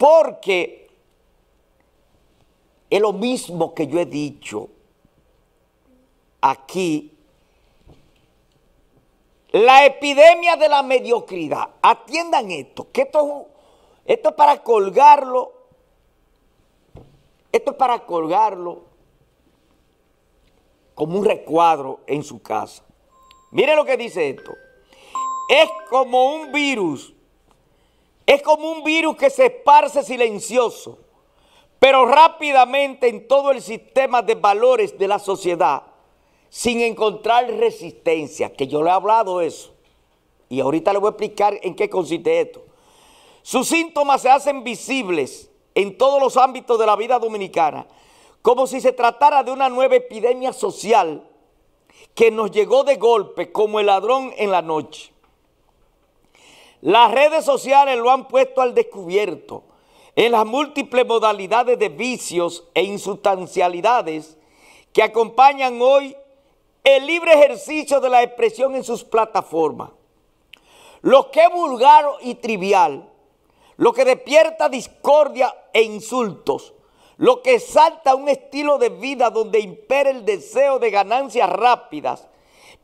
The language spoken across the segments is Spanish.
Porque es lo mismo que yo he dicho aquí. La epidemia de la mediocridad. Atiendan esto, esto es, esto es para colgarlo. Esto es para colgarlo como un recuadro en su casa. Miren lo que dice esto. Es como un virus es como un virus que se esparce silencioso, pero rápidamente en todo el sistema de valores de la sociedad, sin encontrar resistencia, que yo le he hablado eso. Y ahorita le voy a explicar en qué consiste esto. Sus síntomas se hacen visibles en todos los ámbitos de la vida dominicana, como si se tratara de una nueva epidemia social que nos llegó de golpe como el ladrón en la noche. Las redes sociales lo han puesto al descubierto en las múltiples modalidades de vicios e insustancialidades que acompañan hoy el libre ejercicio de la expresión en sus plataformas. Lo que es vulgar y trivial, lo que despierta discordia e insultos, lo que salta un estilo de vida donde impera el deseo de ganancias rápidas,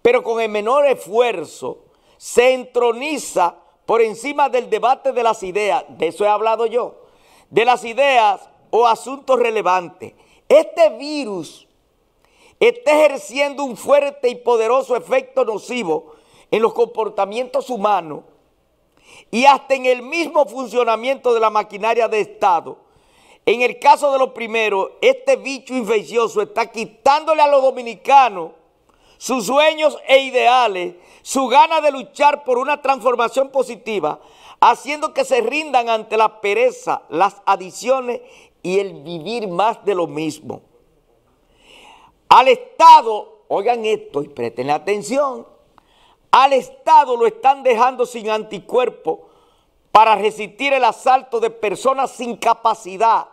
pero con el menor esfuerzo, se entroniza por encima del debate de las ideas, de eso he hablado yo, de las ideas o asuntos relevantes. Este virus está ejerciendo un fuerte y poderoso efecto nocivo en los comportamientos humanos y hasta en el mismo funcionamiento de la maquinaria de Estado. En el caso de los primeros, este bicho infeccioso está quitándole a los dominicanos sus sueños e ideales, su gana de luchar por una transformación positiva, haciendo que se rindan ante la pereza, las adiciones y el vivir más de lo mismo. Al Estado, oigan esto y presten atención, al Estado lo están dejando sin anticuerpo para resistir el asalto de personas sin capacidad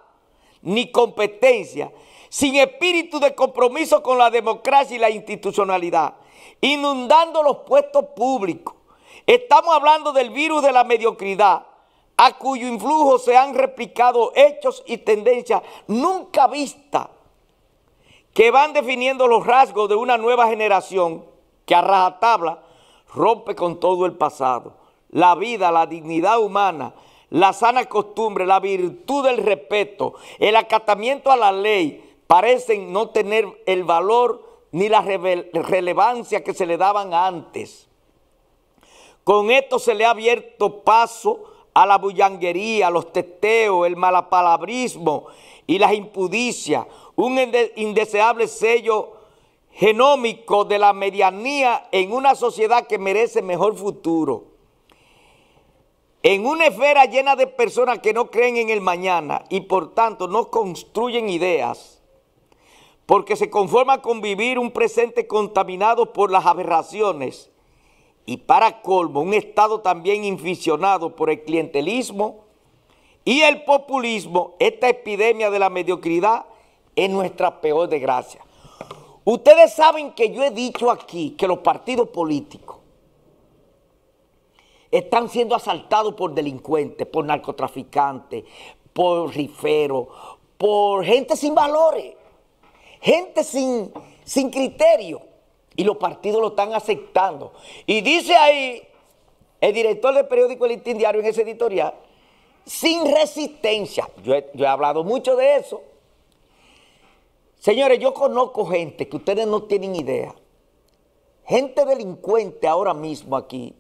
ni competencia, sin espíritu de compromiso con la democracia y la institucionalidad, inundando los puestos públicos. Estamos hablando del virus de la mediocridad, a cuyo influjo se han replicado hechos y tendencias nunca vistas que van definiendo los rasgos de una nueva generación que a rajatabla rompe con todo el pasado, la vida, la dignidad humana, la sana costumbre, la virtud del respeto, el acatamiento a la ley, parecen no tener el valor ni la relevancia que se le daban antes. Con esto se le ha abierto paso a la bullanguería, a los testeos, el malapalabrismo y las impudicias, un indeseable sello genómico de la medianía en una sociedad que merece mejor futuro. En una esfera llena de personas que no creen en el mañana y por tanto no construyen ideas, porque se conforman con vivir un presente contaminado por las aberraciones y para colmo un Estado también inficionado por el clientelismo y el populismo, esta epidemia de la mediocridad es nuestra peor desgracia. Ustedes saben que yo he dicho aquí que los partidos políticos están siendo asaltados por delincuentes, por narcotraficantes, por riferos, por gente sin valores, gente sin, sin criterio. Y los partidos lo están aceptando. Y dice ahí el director del periódico El Inti Diario en ese editorial, sin resistencia. yo he hablado mucho de eso. Señores, yo conozco gente que ustedes no tienen idea. Gente delincuente ahora mismo aquí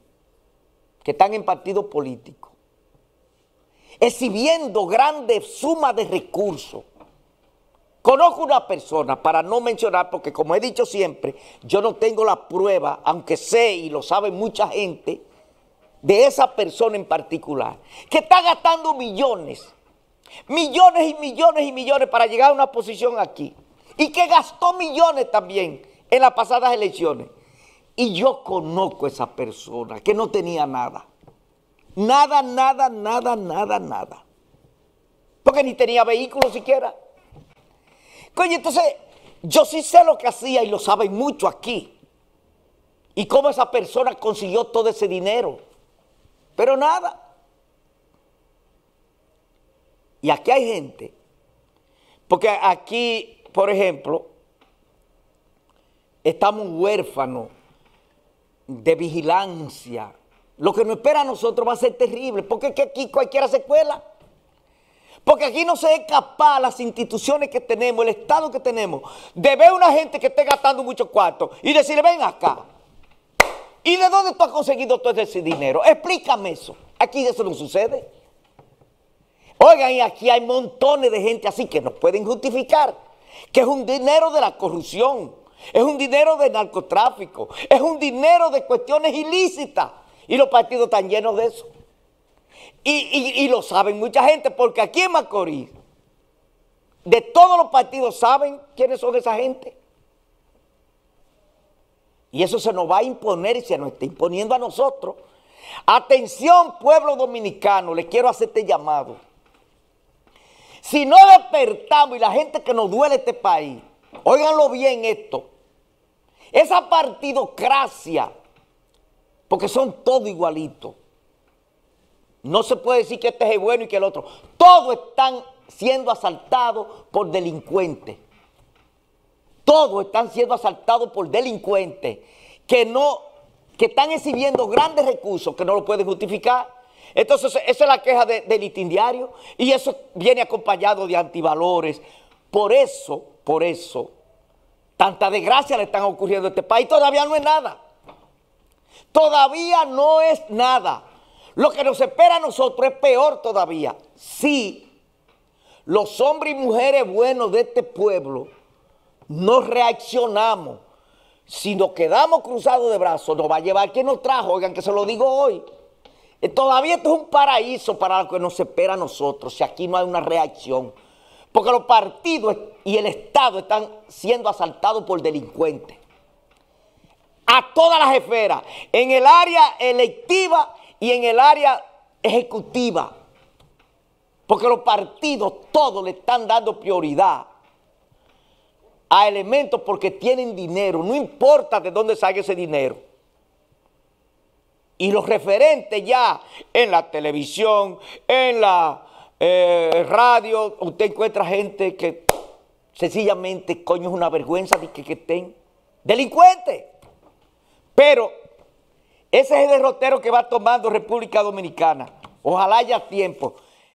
que están en partidos políticos, exhibiendo grandes sumas de recursos. Conozco una persona, para no mencionar, porque como he dicho siempre, yo no tengo la prueba, aunque sé y lo sabe mucha gente, de esa persona en particular, que está gastando millones, millones y millones y millones para llegar a una posición aquí, y que gastó millones también en las pasadas elecciones. Y yo conozco a esa persona que no tenía nada. Nada, nada, nada, nada, nada. Porque ni tenía vehículo siquiera. Coño, entonces, yo sí sé lo que hacía y lo saben mucho aquí. Y cómo esa persona consiguió todo ese dinero. Pero nada. Y aquí hay gente. Porque aquí, por ejemplo, estamos huérfanos de vigilancia. Lo que nos espera a nosotros va a ser terrible, porque aquí cualquiera se cuela. Porque aquí no se es capaz las instituciones que tenemos, el Estado que tenemos, de ver a una gente que esté gastando muchos cuartos y decirle, ven acá. ¿Y de dónde tú has conseguido todo ese dinero? Explícame eso. Aquí eso no sucede. Oigan, y aquí hay montones de gente así que nos pueden justificar que es un dinero de la corrupción es un dinero de narcotráfico, es un dinero de cuestiones ilícitas. Y los partidos están llenos de eso. Y, lo saben mucha gente, porque aquí en Macorís, de todos los partidos saben quiénes son esa gente. Y eso se nos va a imponer y se nos está imponiendo a nosotros. Atención, pueblo dominicano, le quiero hacer este llamado. Si no despertamos y la gente que nos duele este país, óiganlo bien esto, esa partidocracia, porque son todos igualitos. No se puede decir que este es el bueno y que el otro. Todos están siendo asaltados por delincuentes. Todos están siendo asaltados por delincuentes que no, que están exhibiendo grandes recursos que no lo pueden justificar. Entonces, esa es la queja del litín diario y eso viene acompañado de antivalores. Por eso, por eso, Tanta desgracia le están ocurriendo a este país. Todavía no es nada. Todavía no es nada. Lo que nos espera a nosotros es peor todavía. Si los hombres y mujeres buenos de este pueblo no reaccionamos, si nos quedamos cruzados de brazos, nos va a llevar quien nos trajo, oigan que se lo digo hoy. Eh, todavía esto es un paraíso para lo que nos espera a nosotros, si aquí no hay una reacción. Porque los partidos y el Estado están siendo asaltados por delincuentes. A todas las esferas, en el área electiva y en el área ejecutiva. Porque los partidos todos le están dando prioridad a elementos porque tienen dinero, no importa de dónde salga ese dinero. Y los referentes ya en la televisión, en la eh, radio, usted encuentra gente que sencillamente, coño, es una vergüenza de que, que estén delincuentes. Pero ese es el derrotero que va tomando República Dominicana. Ojalá haya tiempo.